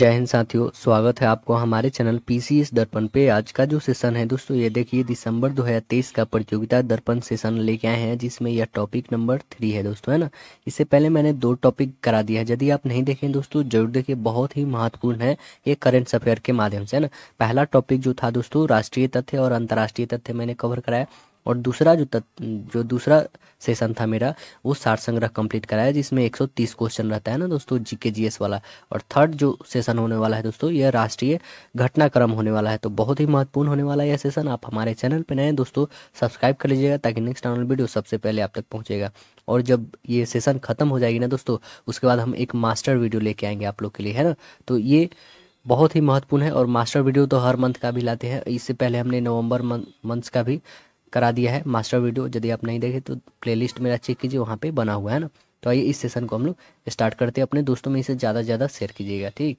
जय हिंद साथियों स्वागत है आपको हमारे चैनल पीसीएस दर्पण पे आज का जो सेशन है दोस्तों ये देखिए दिसंबर 2023 का प्रतियोगिता दर्पण सेशन लेके आए हैं जिसमें यह टॉपिक नंबर थ्री है दोस्तों है ना इससे पहले मैंने दो टॉपिक करा दिया है यदि आप नहीं देखें दोस्तों जरूर देखिए बहुत ही महत्वपूर्ण है ये करेंट अफेयर के माध्यम से है ना पहला टॉपिक जो था दोस्तों राष्ट्रीय तथ्य और अंतर्राष्ट्रीय तथ्य मैंने कवर कराया और दूसरा जो तत्व जो दूसरा सेशन था मेरा वो सार संग्रह कंप्लीट कराया जिसमें 130 क्वेश्चन रहता है ना दोस्तों जीके जीएस वाला और थर्ड जो सेशन होने वाला है दोस्तों यह राष्ट्रीय घटनाक्रम होने वाला है तो बहुत ही महत्वपूर्ण होने वाला है यह सेशन आप हमारे चैनल पर नए दोस्तों सब्सक्राइब कर लीजिएगा ताकि नेक्स्ट आने वीडियो सबसे पहले आप तक पहुँचेगा और जब ये सेशन खत्म हो जाएगी ना दोस्तों उसके बाद हम एक मास्टर वीडियो लेके आएंगे आप लोग के लिए है ना तो ये बहुत ही महत्वपूर्ण है और मास्टर वीडियो तो हर मंथ का भी लाते हैं इससे पहले हमने नवंबर मंथ का भी करा दिया है मास्टर वीडियो यदि आप नहीं देखे तो प्लेलिस्ट मेरा चेक कीजिए वहाँ पे बना हुआ है ना तो आइए इस सेशन को हम लोग स्टार्ट करते हैं अपने दोस्तों में इसे ज़्यादा से ज़्यादा शेयर कीजिएगा ठीक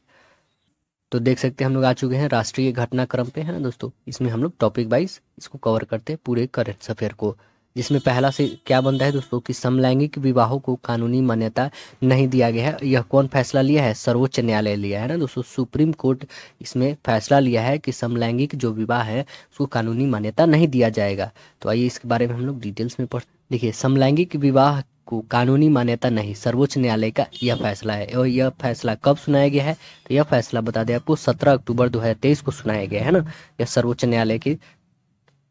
तो देख सकते हैं हम लोग आ चुके हैं राष्ट्रीय घटनाक्रम पे है ना दोस्तों इसमें हम लोग टॉपिक वाइज इसको कवर करते हैं पूरे करंट अफेयर को जिसमें पहला से क्या बनता है दोस्तों कि समलैंगिक विवाहों को कानूनी मान्यता नहीं दिया गया है यह कौन फैसला लिया है सर्वोच्च न्यायालय लिया है ना दोस्तों सुप्रीम कोर्ट इसमें फैसला लिया है कि समलैंगिक जो विवाह है उसको कानूनी मान्यता नहीं दिया जाएगा तो आइए इसके बारे में हम लोग डिटेल्स में पढ़ देखिए समलैंगिक विवाह को कानूनी मान्यता नहीं सर्वोच्च न्यायालय का यह फैसला है और यह फैसला कब सुनाया गया है तो यह फैसला बता दें आपको 17 अक्टूबर 2023 को सुनाया गया है ना यह सर्वोच्च न्यायालय की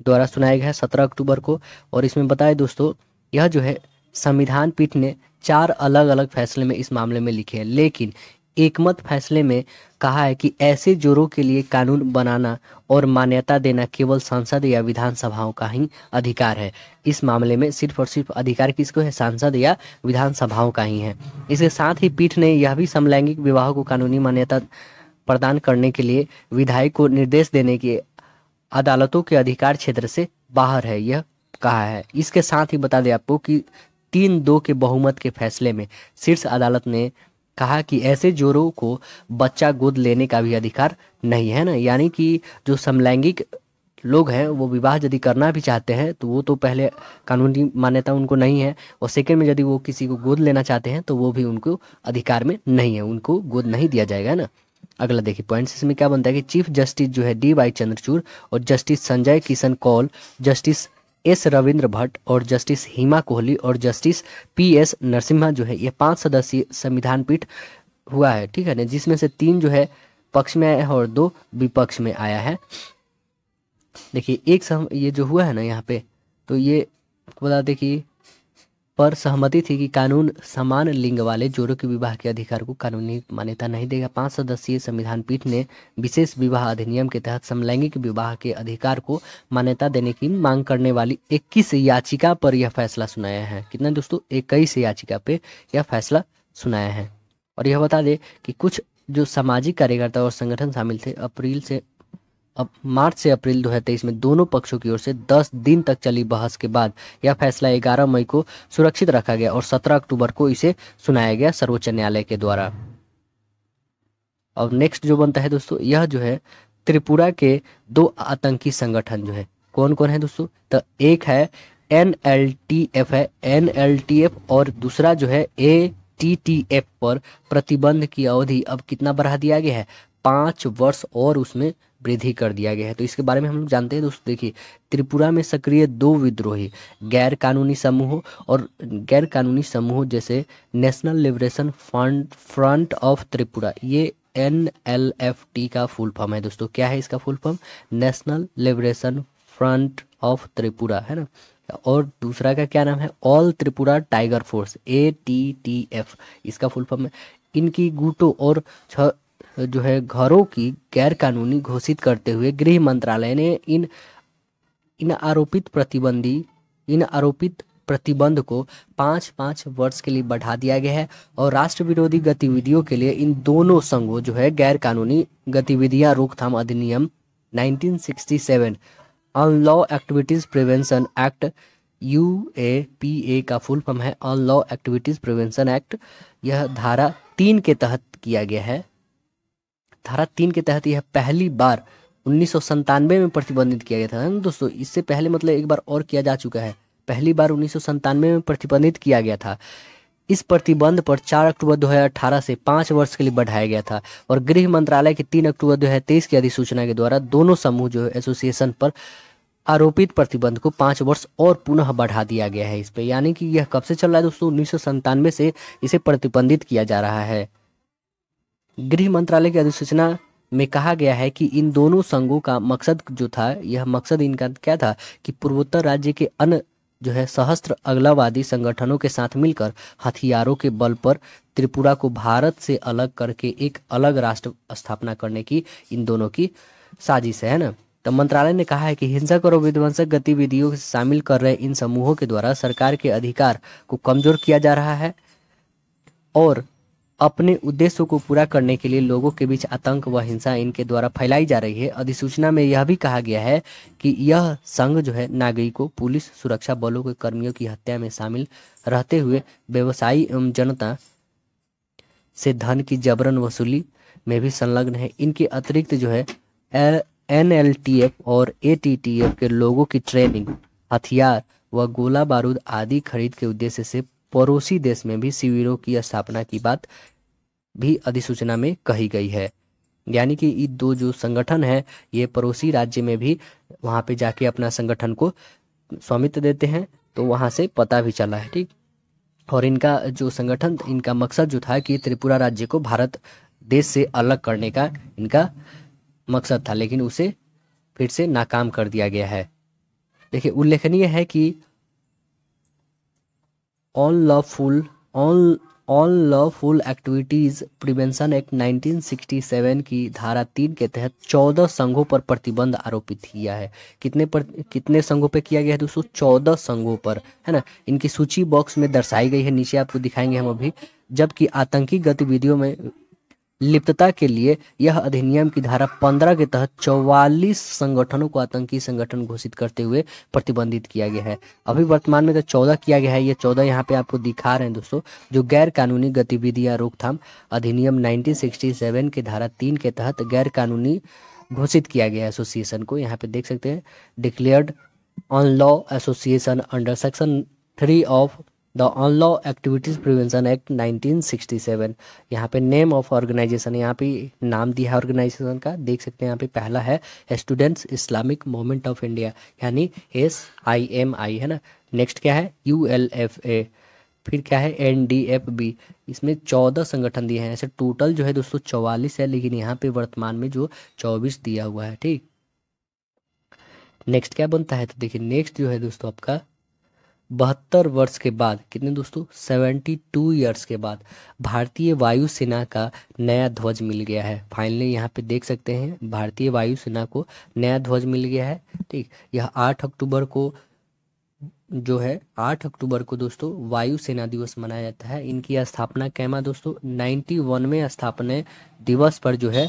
द्वारा सुनाया गया है सत्रह अक्टूबर को और इसमें बताए दोस्तों यह जो है संविधान पीठ ने चार अलग अलग फैसले में इस मामले में लिखे हैं लेकिन एकमत फैसले में कहा है कि ऐसे जोरों के लिए कानून बनाना और मान्यता देना केवल संसद या विधानसभाओं का ही अधिकार है इस मामले में सिर्फ और सिर्फ अधिकार किसको है सांसद या विधानसभाओं का ही है इसके साथ ही पीठ ने यह भी समलैंगिक विवाह को कानूनी मान्यता प्रदान करने के लिए विधायक को निर्देश देने के अदालतों के अधिकार क्षेत्र से बाहर है यह कहा है इसके साथ ही बता दें आपको कि तीन दो के बहुमत के फैसले में शीर्ष अदालत ने कहा कि ऐसे जोरों को बच्चा गोद लेने का भी अधिकार नहीं है ना यानी कि जो समलैंगिक लोग हैं वो विवाह यदि करना भी चाहते हैं तो वो तो पहले कानूनी मान्यता उनको नहीं है और सेकेंड में यदि वो किसी को गोद लेना चाहते हैं तो वो भी उनको अधिकार में नहीं है उनको गोद नहीं दिया जाएगा ना अगला देखिए पॉइंट इसमें क्या बनता है कि चीफ जस्टिस जो है डी वाई चंद्रचूर और justice Sanjay Kishan Kaul justice S Ravindra Bhat और जस्टिस हिमा कोहली और जस्टिस पी एस नरसिम्हा जो है ये पांच सदस्यीय संविधान पीठ हुआ है ठीक है ना जिसमें से तीन जो है पक्ष में आया है और दो विपक्ष में आया है देखिए एक सम ये जो हुआ है ना यहाँ पे तो ये बता कि पर सहमति थी कि कानून समान लिंग वाले जोड़ों के विवाह के अधिकार को कानूनी मान्यता नहीं देगा पांच सदस्यीय संविधान पीठ ने विशेष विवाह अधिनियम के तहत समलैंगिक विवाह के अधिकार को मान्यता देने की मांग करने वाली इक्कीस याचिका पर यह फैसला सुनाया है कितना दोस्तों इक्कीस याचिका पे यह फैसला सुनाया है और यह बता दें कि कुछ जो सामाजिक कार्यकर्ता और संगठन शामिल थे अप्रैल से अब मार्च से अप्रैल 2023 में दोनों पक्षों की ओर से 10 दिन तक चली बहस के बाद यह फैसला 11 मई को सुरक्षित रखा गया और 17 अक्टूबर को इसे सुनाया गया सर्वोच्च न्यायालय के द्वारा और नेक्स्ट जो बनता है दोस्तों यह जो है त्रिपुरा के दो आतंकी संगठन जो है कौन कौन है दोस्तों तो एक है एन है एन और दूसरा जो है ए पर प्रतिबंध की अवधि अब कितना बढ़ा दिया गया है पांच वर्ष और उसमें वृद्धि कर दिया गया है तो इसके बारे में हम लोग जानते हैं दोस्तों देखिए त्रिपुरा में सक्रिय दो विद्रोही गैर कानूनी समूह और गैर कानूनी समूह जैसे national liberation front front of Tripura ये एन एल एफ टी का फुल फॉर्म है दोस्तों क्या है इसका full form national liberation front of Tripura है ना और दूसरा का क्या नाम है all Tripura tiger force A T T F इसका फुल फॉर्म है इनकी गुटों और जो है घरों की गैरकानूनी घोषित करते हुए गृह मंत्रालय ने इन इन आरोपित प्रतिबंधी इन आरोपित प्रतिबंध को पाँच पाँच वर्ष के लिए बढ़ा दिया गया है और राष्ट्र विरोधी गतिविधियों के लिए इन दोनों संघों जो है गैरकानूनी गतिविधियां रोकथाम अधिनियम 1967 unlawful activities prevention act U A P A का फुल फॉर्म है अनलॉ एक्टिविटीज प्रिवेंशन एक्ट यह धारा तीन के तहत किया गया है धारा तीन के तहत यह पहली बार उन्नीस में प्रतिबंधित किया गया था हाँ, दोस्तों इससे पहले मतलब एक बार और किया जा चुका है पहली बार उन्नीस में प्रतिबंधित किया गया था इस प्रतिबंध पर 4 अक्टूबर 2018 से पाँच वर्ष के लिए बढ़ाया गया था और गृह मंत्रालय के 3 अक्टूबर 2023 की अधिसूचना के द्वारा दोनों समूह जो है एसोसिएशन पर आरोपित प्रतिबंध को पाँच वर्ष और पुनः बढ़ा दिया गया है इस पर यानी कि यह कब से चल रहा है दोस्तों उन्नीस से इसे प्रतिबंधित किया जा रहा है गृह मंत्रालय की अधिसूचना में कहा गया है कि इन दोनों संघों का मकसद जो था यह मकसद इनका क्या था कि पूर्वोत्तर राज्य के अन्य जो है सहस्त्र अगलावादी संगठनों के साथ मिलकर हथियारों के बल पर त्रिपुरा को भारत से अलग करके एक अलग राष्ट्र स्थापना करने की इन दोनों की साजिश है ना तो मंत्रालय ने कहा है कि हिंसक और विध्वंसक गतिविधियों से शामिल कर रहे इन समूहों के द्वारा सरकार के अधिकार को कमजोर किया जा रहा है और अपने उद्देश्यों को पूरा करने के लिए लोगों के बीच आतंक व हिंसा इनके द्वारा फैलाई जा रही है अधिसूचना में यह भी कहा गया है कि यह संघ जो है नागरिकों पुलिस सुरक्षा बलों के कर्मियों की हत्या में शामिल रहते हुए व्यवसायी एवं जनता से धन की जबरन वसूली में भी संलग्न है इनके अतिरिक्त जो है एन एल टी एफ और ए टी टी एफ के लोगों की ट्रेनिंग हथियार व गोला बारूद आदि खरीद के उद्देश्य से पड़ोसी देश में भी शिविरों की स्थापना की बात भी अधिसूचना में कही गई है यानी कि ये दो जो संगठन है ये पड़ोसी राज्य में भी वहाँ पे जाके अपना संगठन को स्वामित्व देते हैं तो वहाँ से पता भी चला है ठीक और इनका जो संगठन इनका मकसद जो था कि त्रिपुरा राज्य को भारत देश से अलग करने का इनका मकसद था लेकिन उसे फिर से नाकाम कर दिया गया है देखिए उल्लेखनीय है कि all lawful all all lawful activities prevention act 1967 की धारा तीन के तहत चौदह संघों पर प्रतिबंध आरोपित किया है कितने पर कितने संघों पर किया गया है दोस्तों चौदह संघों पर है ना इनकी सूची बॉक्स में दर्शाई गई है नीचे आपको दिखाएंगे हम अभी जबकि आतंकी गतिविधियों में लिप्तता के लिए यह अधिनियम की धारा 15 के तहत 44 संगठनों को आतंकी संगठन घोषित करते हुए प्रतिबंधित किया गया है अभी वर्तमान में तो 14 किया गया है ये 14 यहाँ पे आपको दिखा रहे हैं दोस्तों जो गैर कानूनी गतिविधियां रोकथाम अधिनियम 1967 के धारा तीन के तहत गैर कानूनी घोषित किया गया एसोसिएशन को यहाँ पे देख सकते हैं declared unlawful association under section three of the unlawful activities prevention act 1967 यहाँ पे नेम ऑफ ऑर्गेनाइजेशन यहाँ पे नाम दिया है ऑर्गेनाइजेशन का देख सकते हैं यहाँ पे पहला है students Islamic movement of India यानी एस आई एम आई है ना नेक्स्ट क्या है यू एल एफ ए फिर क्या है एन डी एफ बी इसमें चौदह संगठन दिए हैं ऐसे टोटल जो है दोस्तों चौवालीस है लेकिन यहाँ पे वर्तमान में जो चौबीस दिया हुआ है ठीक नेक्स्ट क्या बनता है तो देखिए नेक्स्ट जो है दोस्तों आपका बहत्तर वर्ष के बाद कितने दोस्तों सेवेंटी टू ईयर्स के बाद भारतीय वायुसेना का नया ध्वज मिल गया है फाइनली यहाँ पे देख सकते हैं भारतीय वायुसेना को नया ध्वज मिल गया है ठीक यह आठ अक्टूबर को जो है आठ अक्टूबर को दोस्तों वायुसेना दिवस मनाया जाता है इनकी स्थापना कैमा दोस्तों नाइन्टी वनवे स्थापना दिवस पर जो है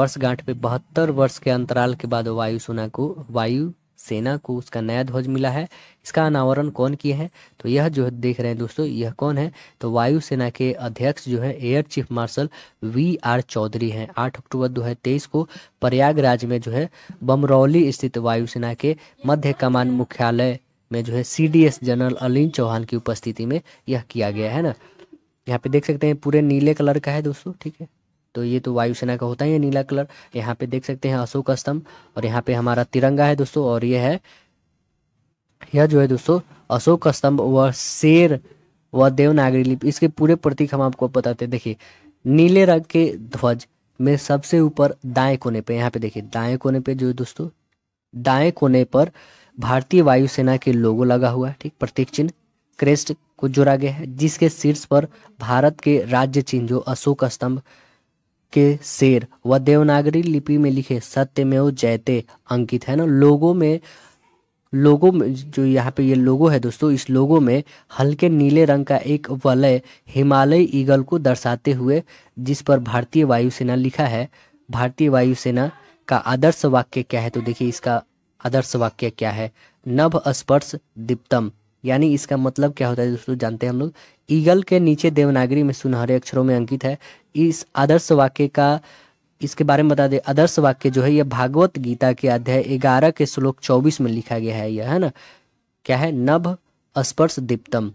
वर्षगांठ पे बहत्तर वर्ष के अंतराल के बाद वायुसेना को वायु सेना को उसका नया ध्वज मिला है इसका अनावरण कौन किए हैं तो यह जो देख रहे हैं दोस्तों यह कौन है तो वायुसेना के अध्यक्ष जो है air chief marshal V R Chaudhari हैं आठ अक्टूबर 2023 को प्रयागराज में जो है बमरौली स्थित वायुसेना के मध्य कमान मुख्यालय में जो है एस जनरल अलीन चौहान की उपस्थिति में यह किया गया है ना यहाँ पे देख सकते हैं पूरे नीले कलर का है दोस्तों ठीक है तो ये तो वायुसेना का होता ही है नीला कलर यहाँ पे देख सकते हैं अशोक स्तंभ और यहाँ पे हमारा तिरंगा है दोस्तों और ये है यह जो है दोस्तों अशोक स्तंभ व शेर व देवनागरी लिपि इसके पूरे प्रतीक हम आपको बताते हैं देखिए नीले रंग के ध्वज में सबसे ऊपर दाएं कोने पे यहाँ पे देखिए दाएं कोने पे जो दोस्तों दाएं कोने पर भारतीय वायुसेना के लोगो लगा हुआ है ठीक प्रतीक चिन्ह क्रेस्ट को जोड़ा गया है जिसके शीर्ष पर भारत के राज्य चिन्ह जो अशोक स्तंभ के शेर व देवनागरी लिपि में लिखे सत्यमेव जयते अंकित है ना लोगों में लोगों में जो यहाँ पे ये लोगो है दोस्तों इस लोगो में हल्के नीले रंग का एक वलय हिमालय ईगल को दर्शाते हुए जिस पर भारतीय वायुसेना लिखा है भारतीय वायुसेना का आदर्श वाक्य क्या है तो देखिए इसका आदर्श वाक्य क्या है नभ स्पर्श दीप्तम यानी इसका मतलब क्या होता है दोस्तों जानते हैं हम लोग ईगल के नीचे देवनागरी में सुनहरे अक्षरों में अंकित है इस आदर्श वाक्य का इसके बारे में बता दें आदर्श वाक्य जो है यह भागवत गीता के अध्याय ग्यारह के श्लोक चौबीस में लिखा गया है यह है ना क्या है नभ स्पर्श दीप्तम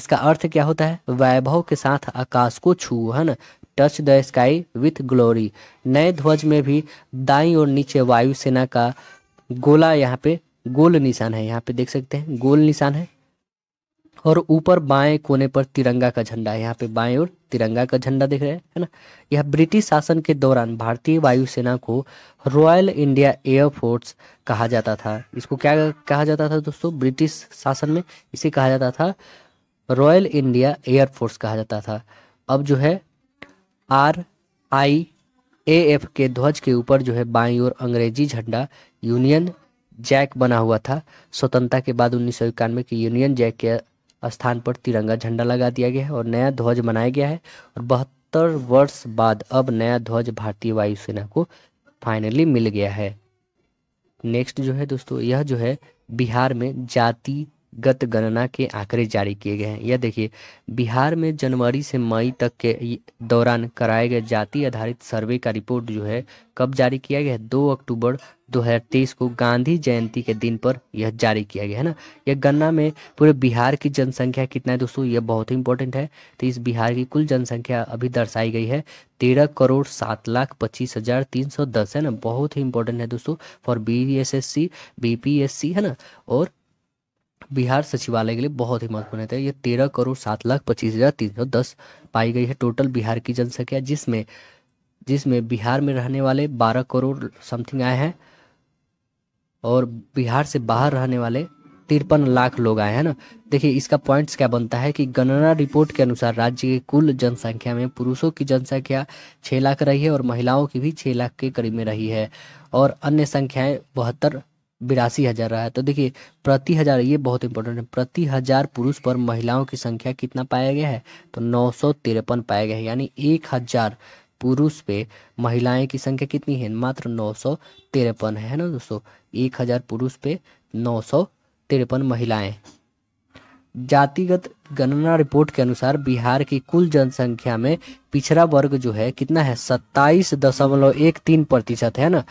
इसका अर्थ क्या होता है वैभव के साथ आकाश को छू है ना touch the sky with glory नए ध्वज में भी दाई और नीचे वायुसेना का गोला यहाँ पे गोल निशान है यहाँ पे देख सकते हैं गोल निशान है और ऊपर बाएं कोने पर तिरंगा का झंडा है यहाँ पे बाएं और तिरंगा का झंडा दिख रहा है है ना यह ब्रिटिश शासन के दौरान भारतीय वायुसेना को रॉयल इंडिया एयरफोर्स कहा जाता था इसको क्या कहा जाता था दोस्तों ब्रिटिश शासन में इसे कहा जाता था रॉयल इंडिया एयरफोर्स कहा जाता था अब जो है आर आई ए एफ के ध्वज के ऊपर जो है बाई और अंग्रेजी झंडा यूनियन जैक बना हुआ था स्वतंत्रता के बाद उन्नीस सौ इक्यानवे की यूनियन जैक के स्थान पर तिरंगा झंडा लगा दिया गया है और नया ध्वज बनाया गया है और बहत्तर वर्ष बाद अब नया ध्वज भारतीय वायुसेना को फाइनली मिल गया है नेक्स्ट जो है दोस्तों यह जो है बिहार में जाति गत गणना के आंकड़े जारी किए गए हैं यह देखिए बिहार में जनवरी से मई तक के दौरान कराए गए जाति आधारित सर्वे का रिपोर्ट जो है कब जारी किया गया है दो अक्टूबर 2023 को गांधी जयंती के दिन पर यह जारी किया गया है ना यह गणना में पूरे बिहार की जनसंख्या कितना है दोस्तों यह बहुत ही इंपॉर्टेंट है तो इस बिहार की कुल जनसंख्या अभी दर्शाई गई है तेरह करोड़ सात लाख पच्चीस हजार तीन सौ दस है ना बहुत ही इंपॉर्टेंट है दोस्तों for B S S C B P S C है ना और बिहार सचिवालय के लिए बहुत ही महत्वपूर्ण है ये तेरह करोड़ सात लाख पच्चीस हज़ार तीन सौ दस पाई गई है टोटल बिहार की जनसंख्या जिसमें जिसमें बिहार में रहने वाले बारह करोड़ समथिंग आए हैं और बिहार से बाहर रहने वाले तिरपन लाख लोग आए हैं ना देखिए इसका पॉइंट्स क्या बनता है कि गणना रिपोर्ट के अनुसार राज्य की कुल जनसंख्या में पुरुषों की जनसंख्या छः लाख रही है और महिलाओं की भी छः लाख के करीब में रही है और अन्य संख्याएं बहत्तर बिरासी हजार रहा है तो देखिए प्रति हजार ये बहुत इंपॉर्टेंट है प्रति हजार पुरुष पर महिलाओं की संख्या कितना पाया गया है तो नौ सौ तिरपन पाया गया है यानी एक हजार पुरुष पे महिलाएं की संख्या कितनी है मात्र नौ सौ तिरपन है ना दोस्तों एक हजार पुरुष पे नौ सौ तिरपन महिलाएं जातिगत गणना रिपोर्ट के अनुसार बिहार की कुल जनसंख्या में पिछड़ा वर्ग जो है कितना है सत्ताईस दशमलव एक तीन प्रतिशत है ना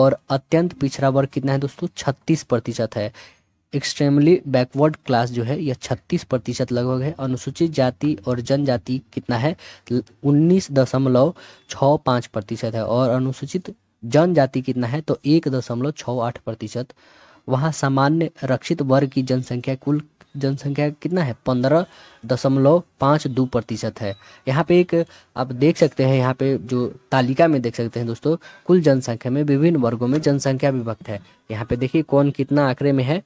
और अत्यंत पिछड़ा वर्ग कितना है दोस्तों छत्तीस प्रतिशत है एक्सट्रीमली बैकवर्ड क्लास जो है यह छत्तीस प्रतिशत लगभग है अनुसूचित जाति और जनजाति कितना है उन्नीस दशमलव छः पाँच प्रतिशत है और अनुसूचित जनजाति कितना है तो एक दशमलव छः आठ प्रतिशत वहाँ सामान्य रक्षित वर्ग की जनसंख्या कुल जनसंख्या कितना है पंद्रह दशमलव पाँच दो प्रतिशत है यहाँ पे एक आप देख सकते हैं यहाँ पे जो तालिका में देख सकते हैं दोस्तों कुल जनसंख्या में विभिन्न वर्गों में जनसंख्या विभक्त है यहाँ पे देखिए कौन कितना आंकड़े में है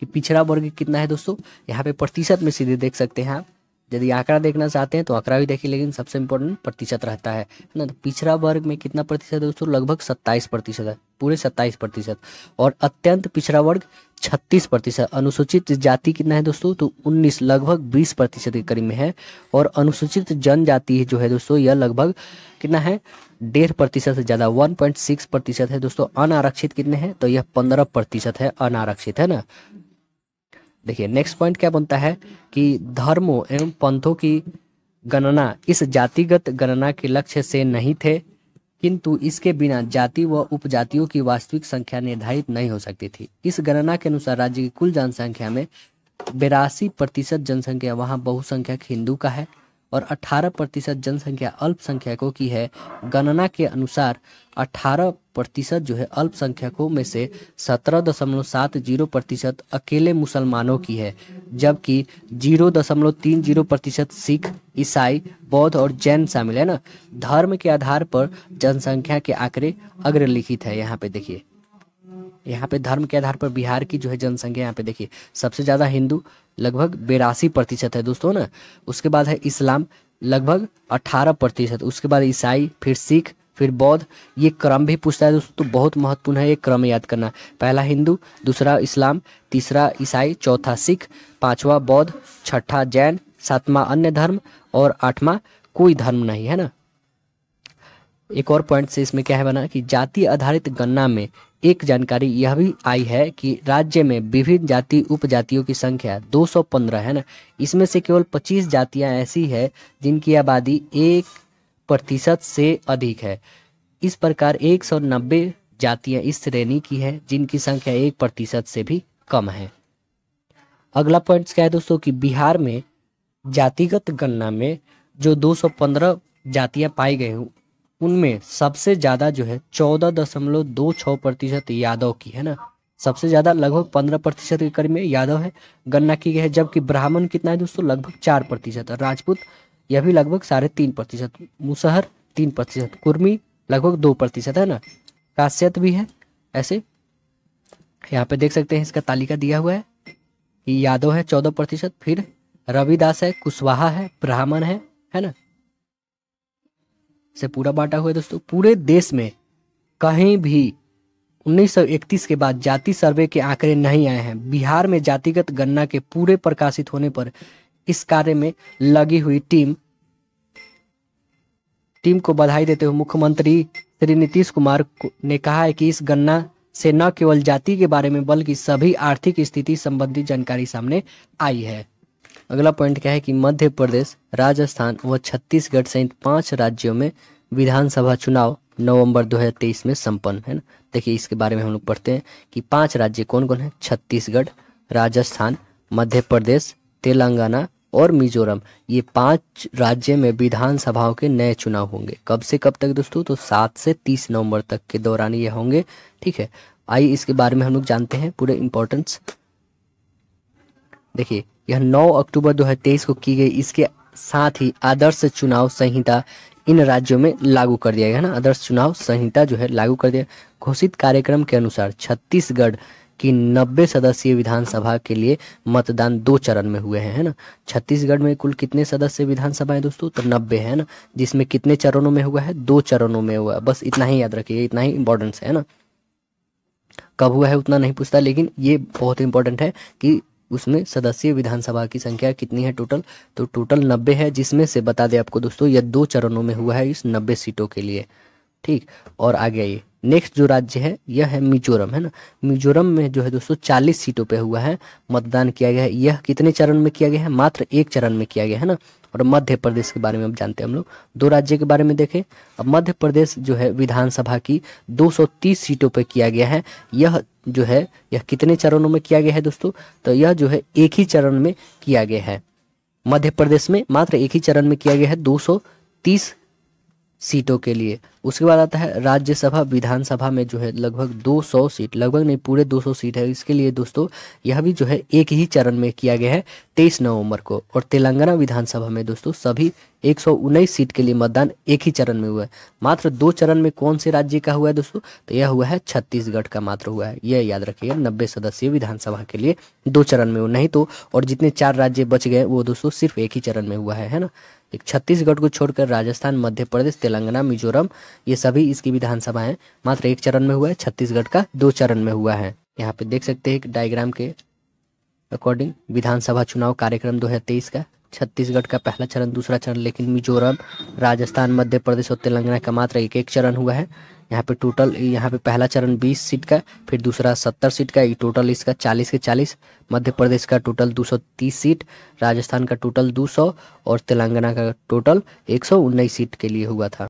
कि पिछड़ा वर्ग कितना है दोस्तों यहाँ पे प्रतिशत में सीधे देख सकते हैं आप यदि आंकड़ा देखना चाहते हैं तो आंकड़ा भी देखिए लेकिन सबसे इम्पोर्टेंट प्रतिशत रहता है ना तो पिछड़ा वर्ग में कितना प्रतिशत है दोस्तों लगभग सत्ताईस प्रतिशत है पूरे सत्ताईस प्रतिशत और अत्यंत पिछड़ा वर्ग छत्तीस प्रतिशत अनुसूचित जाति कितना है दोस्तों तो उन्नीस लगभग बीस प्रतिशत के करीब में है और अनुसूचित जनजाति जो है दोस्तों यह लगभग कितना है डेढ़ प्रतिशत से ज़्यादा वन पॉइंट सिक्स प्रतिशत है दोस्तों अनारक्षित कितने हैं तो यह पंद्रह प्रतिशत है अनारक्षित है ना देखिए नेक्स्ट पॉइंट क्या बनता है कि धर्मों एवं पंथों की गणना इस जातिगत गणना के लक्ष्य से नहीं थे किंतु इसके बिना जाति व उपजातियों की वास्तविक संख्या निर्धारित नहीं हो सकती थी इस गणना के अनुसार राज्य की कुल जनसंख्या में बेरासी प्रतिशत जनसंख्या वहाँ बहुसंख्यक हिंदू का है और 18 प्रतिशत जनसंख्या अल्पसंख्यकों की है गणना के अनुसार 18 प्रतिशत जो है अल्पसंख्यकों में से सत्रह दशमलव सात जीरो प्रतिशत अकेले मुसलमानों की है जबकि जीरो दशमलव तीन जीरो प्रतिशत सिख ईसाई बौद्ध और जैन शामिल है ना धर्म के आधार पर जनसंख्या के आंकड़े अग्रलिखित है यहाँ पे देखिए यहाँ पे धर्म के आधार पर बिहार की जो है जनसंख्या यहाँ पे देखिए सबसे ज़्यादा हिंदू लगभग बेरासी प्रतिशत है दोस्तों ना उसके बाद है इस्लाम लगभग अठारह प्रतिशत उसके बाद ईसाई फिर सिख फिर बौद्ध ये क्रम भी पूछता है दोस्तों तो बहुत महत्वपूर्ण है ये क्रम याद करना पहला हिंदू दूसरा इस्लाम तीसरा ईसाई चौथा सिख पांचवा बौद्ध छठा जैन सातवा अन्य धर्म और आठवा कोई धर्म नहीं है ना एक और पॉइंट से इसमें क्या है बना कि जाति आधारित गणना में एक जानकारी यह भी आई है कि राज्य में विभिन्न जाति उपजातियों की संख्या 215 है ना इसमें से केवल 25 जातियां ऐसी है जिनकी आबादी एक प्रतिशत से अधिक है इस प्रकार 190 जातियाँ इस श्रेणी की है जिनकी संख्या एक प्रतिशत से भी कम है अगला पॉइंट क्या है दोस्तों कि बिहार में जातिगत गणना में जो 215 जातियां पाई गई उनमें सबसे ज़्यादा जो है चौदह दशमलव दो छः प्रतिशत यादव की है ना सबसे ज़्यादा लगभग पंद्रह प्रतिशत के करीब में यादव है गणना की गई है जबकि ब्राह्मण कितना है दोस्तों लगभग चार प्रतिशत राजपूत यह भी लगभग साढ़े तीन प्रतिशत मुसहर तीन प्रतिशत कुर्मी लगभग दो प्रतिशत है ना काश्यत भी है ऐसे यहाँ पे देख सकते हैं इसका तालिका दिया हुआ है कि यादव है चौदह प्रतिशत फिर रविदास है कुशवाहा है ब्राह्मण है है ना से पूरा बांटा हुआ है दोस्तों पूरे देश में कहीं भी 1931 के बाद जाति सर्वे के आंकड़े नहीं आए हैं बिहार में जातिगत गणना के पूरे प्रकाशित होने पर इस कार्य में लगी हुई टीम टीम को बधाई देते हुए मुख्यमंत्री श्री नीतीश कुमार ने कहा है कि इस गणना से न केवल जाति के बारे में बल्कि सभी आर्थिक स्थिति संबंधी जानकारी सामने आई है अगला पॉइंट क्या है कि मध्य प्रदेश राजस्थान व छत्तीसगढ़ सहित पांच राज्यों में विधानसभा चुनाव नवंबर 2023 में संपन्न है ना देखिए इसके बारे में हम लोग पढ़ते हैं कि पांच राज्य कौन कौन है छत्तीसगढ़ राजस्थान मध्य प्रदेश तेलंगाना और मिजोरम ये पांच राज्य में विधानसभाओं के नए चुनाव होंगे कब से कब तक दोस्तों तो सात से तीस नवम्बर तक के दौरान ये होंगे ठीक है आइए इसके बारे में हम लोग जानते हैं पूरे इम्पोर्टेंस देखिए यह 9 अक्टूबर 2023 को की गई इसके साथ ही आदर्श चुनाव संहिता इन राज्यों में लागू कर दिया गया है ना आदर्श चुनाव संहिता जो है लागू कर दिया घोषित कार्यक्रम के अनुसार छत्तीसगढ़ की 90 सदस्यीय विधानसभा के लिए मतदान दो चरण में हुए हैं है ना छत्तीसगढ़ में कुल कितने सदस्य विधानसभा है दोस्तों तो 90 है ना जिसमें कितने चरणों में हुआ है दो चरणों में हुआ बस इतना ही याद रखिए इतना ही इंपॉर्टेंस है ना कब हुआ है उतना नहीं पूछता लेकिन ये बहुत इंपॉर्टेंट है कि उसमें सदस्यीय विधानसभा की संख्या कितनी है टोटल तो टोटल नब्बे है जिसमें से बता दें आपको दोस्तों यह दो चरणों में हुआ है इस नब्बे सीटों के लिए ठीक और आगे आइए नेक्स्ट जो राज्य है यह है मिजोरम है ना मिजोरम में जो है दोस्तों चालीस सीटों पे हुआ है मतदान किया गया है यह कितने चरण में किया गया है मात्र एक चरण में किया गया है ना और मध्य प्रदेश के बारे में अब जानते हैं हम लोग दो राज्य के बारे में देखें अब मध्य प्रदेश जो है विधानसभा की 230 सीटों पर किया गया है यह जो है यह कितने चरणों में किया गया है दोस्तों तो यह जो है एक ही चरण में किया गया है मध्य प्रदेश में मात्र एक ही चरण में किया गया है दो सीटों के लिए उसके बाद आता है राज्यसभा विधानसभा में जो है लगभग 200 सीट लगभग नहीं पूरे 200 सीट है इसके लिए दोस्तों यह भी जो है एक ही चरण में किया गया है 23 नवंबर को और तेलंगाना विधानसभा में दोस्तों सभी एक सीट के लिए मतदान एक ही चरण में हुआ है मात्र दो चरण में कौन से राज्य का हुआ है दोस्तों तो यह हुआ है छत्तीसगढ़ का मात्र हुआ है यह याद रखिए नब्बे सदस्यीय विधानसभा के लिए दो चरण में हुआ नहीं तो और जितने चार राज्य बच गए वो दोस्तों सिर्फ एक ही चरण में हुआ है, है ना एक छत्तीसगढ़ को छोड़कर राजस्थान मध्य प्रदेश तेलंगाना मिजोरम ये सभी इसकी विधानसभा है मात्र एक चरण में हुआ है छत्तीसगढ़ का दो चरण में हुआ है यहाँ पे देख सकते हैं डायग्राम के अकॉर्डिंग विधानसभा चुनाव कार्यक्रम 2023 का छत्तीसगढ़ का पहला चरण दूसरा चरण लेकिन मिजोरम राजस्थान मध्य प्रदेश और तेलंगाना का मात्र एक एक चरण हुआ है यहाँ पे टोटल यहाँ पे पहला चरण 20 सीट का फिर दूसरा 70 सीट का टोटल इसका 40 के 40 मध्य प्रदेश का टोटल 230 सीट राजस्थान का टोटल 200 और तेलंगाना का टोटल एक सीट के लिए हुआ था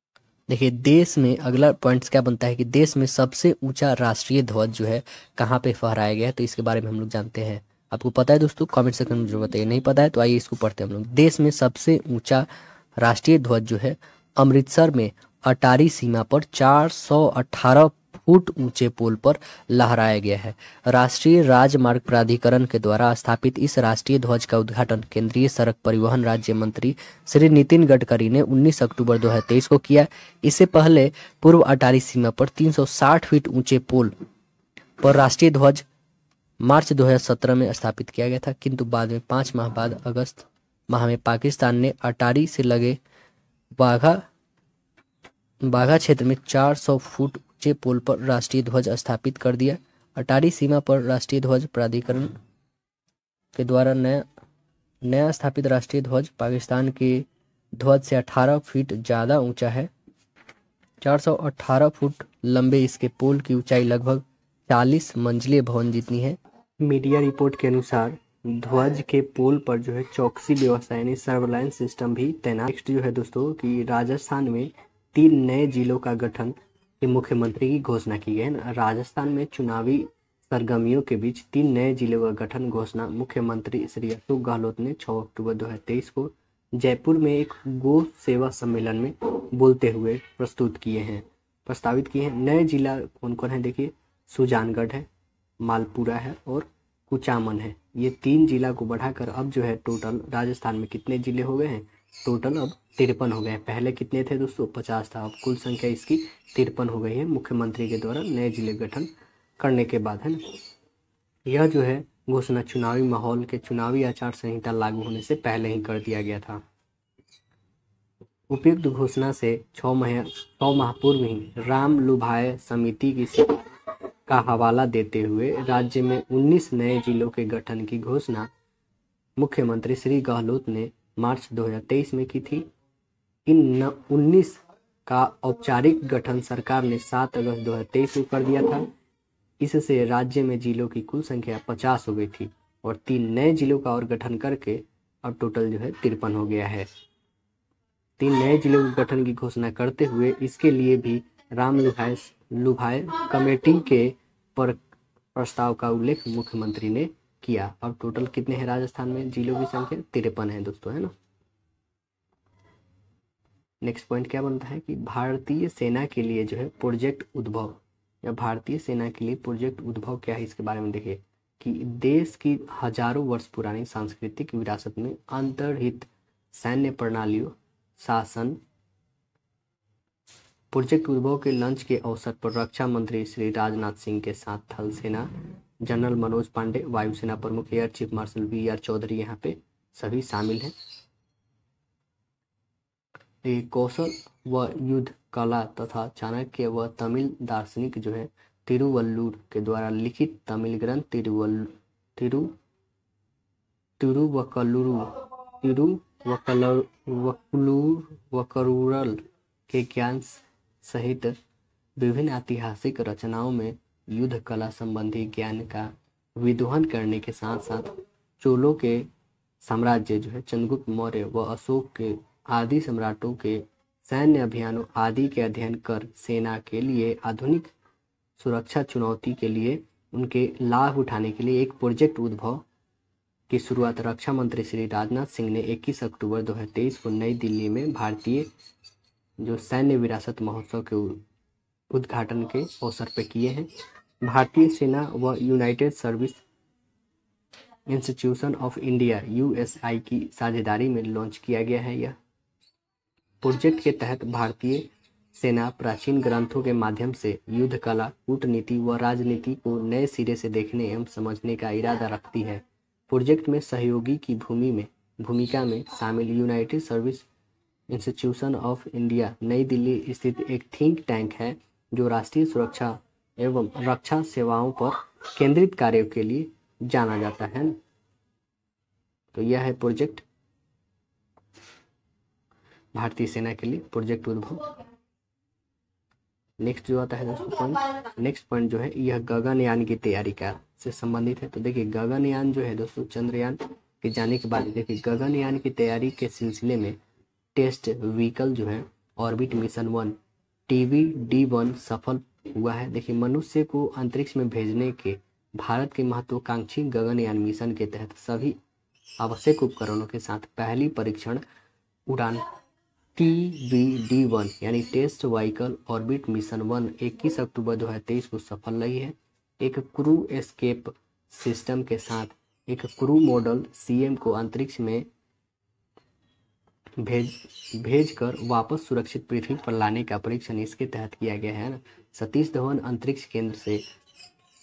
देखिए देश में अगला पॉइंट्स क्या बनता है कि देश में सबसे ऊंचा राष्ट्रीय ध्वज जो है कहाँ पे फहराया गया है तो इसके बारे में हम लोग जानते हैं आपको पता है दोस्तों कमेंट सेक्शन में जरूर बताइए नहीं पता है तो आइए इसको पढ़ते हैं हम लोग देश में सबसे ऊंचा राष्ट्रीय ध्वज जो है अमृतसर में अटारी सीमा पर 418 फुट ऊंचे पुल पर लहराया गया है राष्ट्रीय राजमार्ग प्राधिकरण के द्वारा स्थापित इस राष्ट्रीय ध्वज का उद्घाटन केंद्रीय सड़क परिवहन राज्य मंत्री श्री नितिन गडकरी ने 19 अक्टूबर 2023 को किया इससे पहले पूर्व अटारी सीमा पर 360 फीट ऊंचे पुल पर राष्ट्रीय ध्वज मार्च 2017 में स्थापित किया गया था किंतु बाद में पांच माह बाद अगस्त माह में पाकिस्तान ने अटारी से लगे बाघा बाघा क्षेत्र में 400 फुट ऊंचे पोल पर राष्ट्रीय ध्वज स्थापित कर दिया अटारी सीमा पर राष्ट्रीय ध्वज प्राधिकरण के द्वारा नया नया स्थापित राष्ट्रीय ध्वज पाकिस्तान के ध्वज से 18 फीट ज़्यादा ऊंचा है 418 फुट लंबे इसके पोल की ऊंचाई लगभग 40 मंजिले भवन जितनी है मीडिया रिपोर्ट के अनुसार ध्वज के पोल पर जो है चौकसी व्यवस्था यानी सर्वलाइन सिस्टम भी तैनात नेक्स्ट जो है दोस्तों कि राजस्थान में तीन नए जिलों का गठन के मुख्यमंत्री की घोषणा की है राजस्थान में चुनावी सरगर्मियों के बीच तीन नए जिलों का गठन घोषणा मुख्यमंत्री श्री अशोक गहलोत ने 6 अक्टूबर 2023 को जयपुर में एक गो सेवा सम्मेलन में बोलते हुए प्रस्तुत किए हैं प्रस्तावित किए हैं नए जिला कौन कौन है देखिए सुजानगढ़ है मालपुरा है और कुचामन है ये तीन जिला को बढ़ाकर अब जो है टोटल राजस्थान में कितने जिले हो गए हैं टोटल अब तिरपन हो गए पहले कितने थे दोस्तों पचास था अब कुल संख्या इसकी तिरपन हो गई है मुख्यमंत्री के द्वारा नए जिले गठन करने के बाद है यह जो है घोषणा चुनावी माहौल के चुनावी आचार संहिता लागू होने से पहले ही कर दिया गया था उपयुक्त घोषणा से छ महीने छ माह पूर्व ही राम लुभाय समिति की का हवाला देते हुए राज्य में 19 नए जिलों के गठन की घोषणा मुख्यमंत्री श्री गहलोत ने मार्च 2023 में की थी इन उन्नीस का औपचारिक गठन सरकार ने 7 अगस्त 2023 को कर दिया था इससे राज्य में जिलों की कुल संख्या 50 हो गई थी और तीन नए जिलों का और गठन करके अब टोटल जो है तिरपन हो गया है तीन नए जिलों के गठन की घोषणा करते हुए इसके लिए भी राम लुभाई लुभाय कमेटी के पर प्रस्ताव का उल्लेख मुख्यमंत्री ने किया और टोटल कितने हैं राजस्थान में जिलों की संख्या तिरपन है दोस्तों है ना नेक्स्ट पॉइंट क्या बनता है कि भारतीय सेना के लिए जो है प्रोजेक्ट उद्भव या भारतीय सेना के लिए प्रोजेक्ट उद्भव क्या है इसके बारे में देखिए कि देश की हजारों वर्ष पुरानी सांस्कृतिक विरासत में अंतर्हित सैन्य प्रणालियों शासन प्रोजेक्ट उद्भव के लंच के अवसर पर रक्षा मंत्री श्री राजनाथ सिंह के साथ थल सेना जनरल मनोज पांडे वायुसेना प्रमुख air chief marshal B R Chaudhari यहाँ पे सभी शामिल हैं कौशल व युद्ध कला तथा चाणक्य व तमिल दार्शनिक जो है तिरुवल्लूर के द्वारा लिखित तमिल ग्रंथ तिरुवल तिरु तिरुवकलुरु तिरु के ज्ञान सहित विभिन्न ऐतिहासिक रचनाओं में युद्ध कला संबंधी ज्ञान का विद्वान करने के साथ साथ चोलों के साम्राज्य जो है चंद्रगुप्त मौर्य व अशोक के आदि सम्राटों के सैन्य अभियानों आदि के अध्ययन कर सेना के लिए आधुनिक सुरक्षा चुनौती के लिए उनके लाभ उठाने के लिए एक प्रोजेक्ट उद्भव की शुरुआत रक्षा मंत्री श्री राजनाथ सिंह ने 21 अक्टूबर 2023 को नई दिल्ली में भारतीय जो सैन्य विरासत महोत्सव के उद्घाटन के अवसर पर किए हैं भारतीय सेना व United Service Institution of India USI की साझेदारी में लॉन्च किया गया है यह प्रोजेक्ट के तहत भारतीय सेना प्राचीन ग्रंथों के माध्यम से युद्ध कला कूटनीति व राजनीति को नए सिरे से देखने एवं समझने का इरादा रखती है प्रोजेक्ट में सहयोगी की भूमि में भूमिका में शामिल United Service Institution of India New Delhi स्थित एक थिंक टैंक है जो राष्ट्रीय सुरक्षा एवं रक्षा सेवाओं पर केंद्रित कार्यों के लिए जाना जाता है तो यह है प्रोजेक्ट भारतीय सेना के लिए प्रोजेक्ट उद्भव नेक्स्ट जो आता है दोस्तों पॉइंट नेक्स्ट पॉइंट जो है यह गगनयान की तैयारी का से संबंधित है तो देखिए गगनयान जो है दोस्तों चंद्रयान के जाने के बाद देखिए गगनयान की तैयारी के सिलसिले में टेस्ट व्हीकल जो है orbit mission one TV D one सफल हुआ है देखिए मनुष्य को अंतरिक्ष में भेजने के भारत के महत्वाकांक्षी गगनयान मिशन के तहत सभी आवश्यक उपकरणों के साथ पहली परीक्षण उड़ान टी वी डी वन यानी test vehicle orbit mission one 21 अक्टूबर 2023 को सफल रही है एक क्रू एस्केप सिस्टम के साथ एक क्रू मॉडल सीएम को अंतरिक्ष में भेज भेज कर वापस सुरक्षित पृथ्वी पर लाने का परीक्षण इसके तहत किया गया है ना सतीश धवन अंतरिक्ष केंद्र से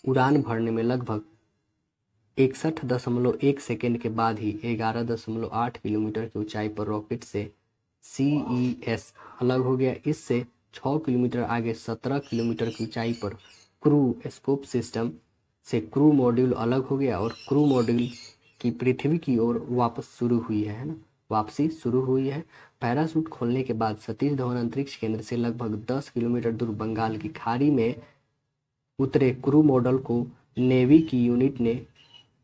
उड़ान भरने में लगभग इकसठ दशमलव एक सेकेंड के बाद ही ग्यारह दशमलव आठ किलोमीटर की ऊंचाई पर रॉकेट से सी ई एस अलग हो गया इससे छः किलोमीटर आगे सत्रह किलोमीटर की ऊंचाई पर क्रू स्कोप सिस्टम से क्रू मॉड्यूल अलग हो गया और क्रू मॉड्यूल की पृथ्वी की ओर वापस शुरू हुई है ना वापसी शुरू हुई है पैराशूट खोलने के बाद सतीश धवन अंतरिक्ष केंद्र से लगभग 10 किलोमीटर दूर बंगाल की खाड़ी में उतरे क्रू मॉडल को नेवी की यूनिट ने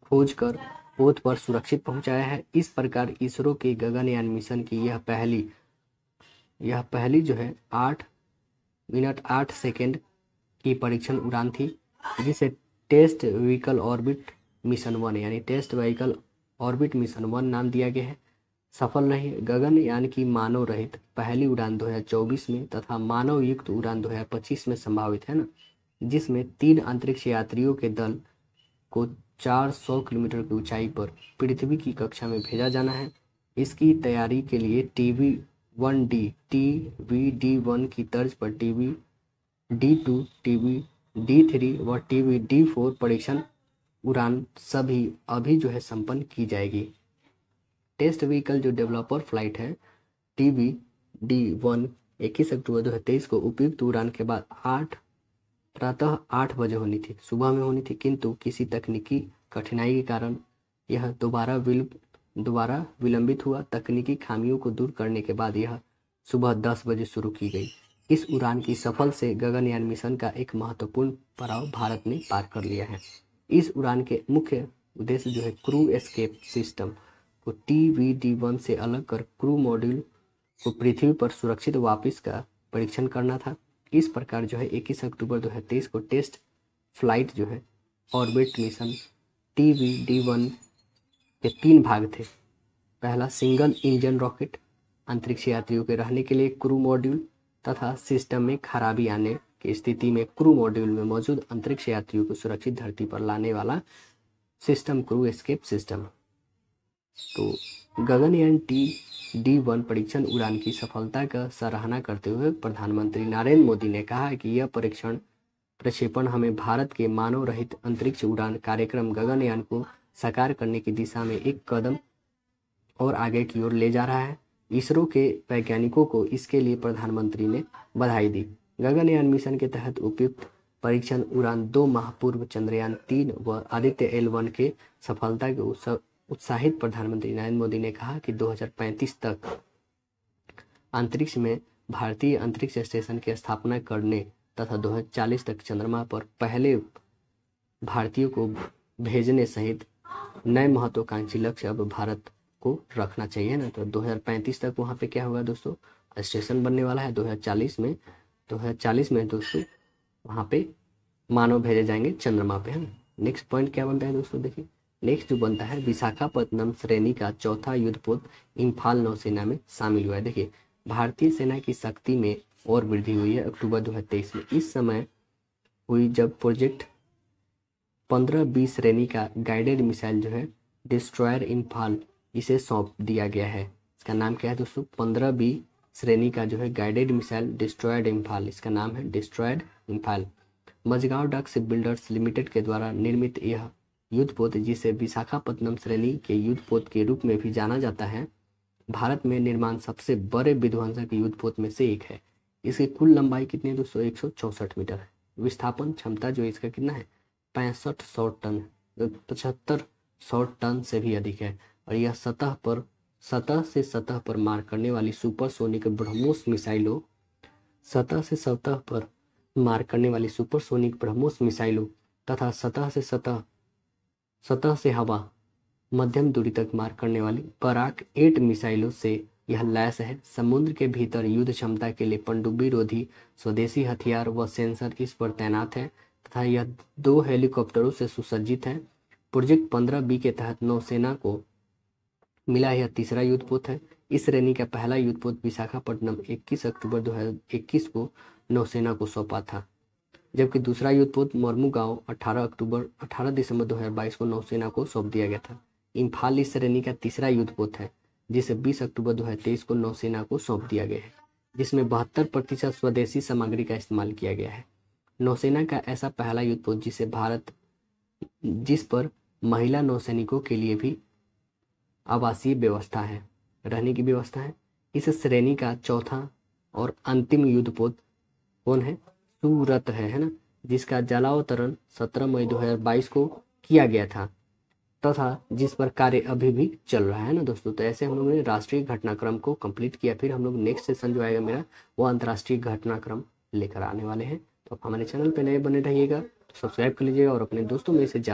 खोज कर पोत पर सुरक्षित पहुंचाया है इस प्रकार इसरो के गगनयान मिशन की यह पहली यह पहली जो है आठ मिनट आठ सेकेंड की परीक्षण उड़ान थी जिसे test vehicle orbit mission one यानी test vehicle orbit mission one नाम दिया गया है सफल रही गगन यान की मानव रहित पहली उड़ान 2024 में तथा मानव युक्त उड़ान 2025 में संभावित है ना जिसमें तीन अंतरिक्ष यात्रियों के दल को 400 किलोमीटर की ऊंचाई पर पृथ्वी की कक्षा में भेजा जाना है इसकी तैयारी के लिए T V one D T V D one की तर्ज पर T V D two T V D three व टी वी डी फोर परीक्षण उड़ान सभी अभी जो है संपन्न की जाएगी टेस्ट व्हीकल जो डेवलपर फ्लाइट है टी वी डी वन इक्कीस अक्टूबर दो हज़ार तेईस को उपयुक्त उड़ान के बाद आठ प्रातः आठ बजे होनी थी सुबह में होनी थी किंतु किसी तकनीकी कठिनाई के कारण यह दोबारा विल्प दोबारा विलंबित हुआ तकनीकी खामियों को दूर करने के बाद यह सुबह दस बजे शुरू की गई इस उड़ान की सफल से गगनयान मिशन का एक महत्वपूर्ण पड़ाव भारत ने पार कर लिया है इस उड़ान के मुख्य उद्देश्य जो है क्रू एस्केप सिस्टम को टी वी डी वन से अलग कर क्रू मॉड्यूल को पृथ्वी पर सुरक्षित वापस का परीक्षण करना था इस प्रकार जो है इक्कीस अक्टूबर 2023 को टेस्ट फ्लाइट जो है orbit mission T V D one के तीन भाग थे पहला सिंगल इंजन रॉकेट अंतरिक्ष यात्रियों के रहने के लिए क्रू मॉड्यूल तथा सिस्टम में खराबी आने की स्थिति में क्रू मॉड्यूल में मौजूद अंतरिक्ष यात्रियों को सुरक्षित धरती पर लाने वाला सिस्टम क्रू एस्केप सिस्टम तो गगनयान टी डी वन परीक्षण उड़ान की सफलता का सराहना करते हुए प्रधानमंत्री नरेंद्र मोदी ने कहा कि यह परीक्षण प्रक्षेपण हमें भारत के मानव रहित अंतरिक्ष उड़ान कार्यक्रम गगनयान को साकार करने की दिशा में एक कदम और आगे की ओर ले जा रहा है इसरो के वैज्ञानिकों को इसके लिए प्रधानमंत्री ने बधाई दी गगनयान मिशन के तहत उपयुक्त परीक्षण उड़ान दो माह पूर्व चंद्रयान तीन व आदित्य एल वन के सफलता के उत्साहित प्रधानमंत्री नरेंद्र मोदी ने कहा कि 2035 तक अंतरिक्ष में भारतीय अंतरिक्ष स्टेशन की स्थापना करने तथा 2040 तक चंद्रमा पर पहले भारतीयों को भेजने सहित नए महत्वाकांक्षी लक्ष्य अब भारत को रखना चाहिए ना तो 2035 तक वहां पे क्या होगा दोस्तों स्टेशन बनने वाला है 2040 में 2040 में दोस्तों वहाँ पे मानव भेजे जाएंगे चंद्रमा पे है नेक्स्ट पॉइंट क्या बनता है दोस्तों देखिए नेक्स्ट जो बनता है विशाखापत्तनम श्रेणी का चौथा युद्धपोत इम्फाल नौसेना में शामिल हुआ है देखिए भारतीय सेना की शक्ति में और वृद्धि हुई है अक्टूबर दो में इस समय हुई जब प्रोजेक्ट पंद्रह बीस श्रेणी का गाइडेड मिसाइल जो है डिस्ट्रॉयर इम्फाल इसे सौंप दिया गया है इसका नाम क्या है दोस्तों पंद्रह बी श्रेणी का जो है गाइडेड मिसाइल डिस्ट्रॉयड इम्फाल इसका नाम है डिस्ट्रॉयड इम्फाल मजगांव डक से बिल्डर्स लिमिटेड के द्वारा निर्मित यह युद्धपोत जिसे विशाखापत्तनम श्रेणी के युद्धपोत के रूप में भी जाना जाता है भारत में निर्माण सबसे बड़े विध्वंसक युद्धपोत में से एक है इसकी कुल लंबाई कितनी है दोस्तों एक मीटर है विस्थापन क्षमता जो इसका कितना है पैंसठ सौ टन पचहत्तर सौ टन से भी अधिक है और यह सतह पर सतह से सतह पर मार करने वाली सुपरसोनिक ब्रह्मोस मिसाइलों सतह से सतह पर मार करने वाली सुपरसोनिक ब्रह्मोस मिसाइलों तथा सतह से सतह सतह से हवा मध्यम दूरी तक मार करने वाली पराक एट मिसाइलों से यह लैस है समुद्र के भीतर युद्ध क्षमता के लिए पनडुब्बी रोधी स्वदेशी हथियार व सेंसर इस पर तैनात है तथा यह दो हेलीकॉप्टरों से सुसज्जित है प्रोजेक्ट पंद्रह बी के तहत नौसेना को मिला यह तीसरा युद्धपोत है इस श्रेणी का पहला युद्धपोत विशाखापट्टनम 21 अक्टूबर 2021 को नौसेना को सौंपा था जबकि दूसरा युद्धपोत मरमू गांव 18 अक्टूबर 18 दिसंबर 2022 को नौसेना को सौंप दिया गया था इम्फाल इस श्रेणी का तीसरा युद्धपोत है जिसे 20 अक्टूबर 2023 को नौसेना को सौंप दिया गया है जिसमें बहत्तर प्रतिशत स्वदेशी सामग्री का इस्तेमाल किया गया है नौसेना का ऐसा पहला युद्धपोत जिसे भारत जिस पर महिला नौसैनिकों के लिए भी आवासीय व्यवस्था है रहने की व्यवस्था है इस श्रेणी का चौथा और अंतिम युद्धपोत कौन है सूरत है है ना जिसका जलावतरण 17 मई 2022 को किया गया था तथा जिस पर कार्य अभी भी चल रहा है ना दोस्तों तो ऐसे हम लोगों ने राष्ट्रीय घटनाक्रम को कंप्लीट किया फिर हम लोग नेक्स्ट सेशन जो आएगा मेरा वो अंतर्राष्ट्रीय घटनाक्रम लेकर आने वाले हैं तो आप हमारे चैनल पर नए बने रहिएगा तो सब्सक्राइब कर लीजिएगा और अपने दोस्तों में इसे ज़्यादा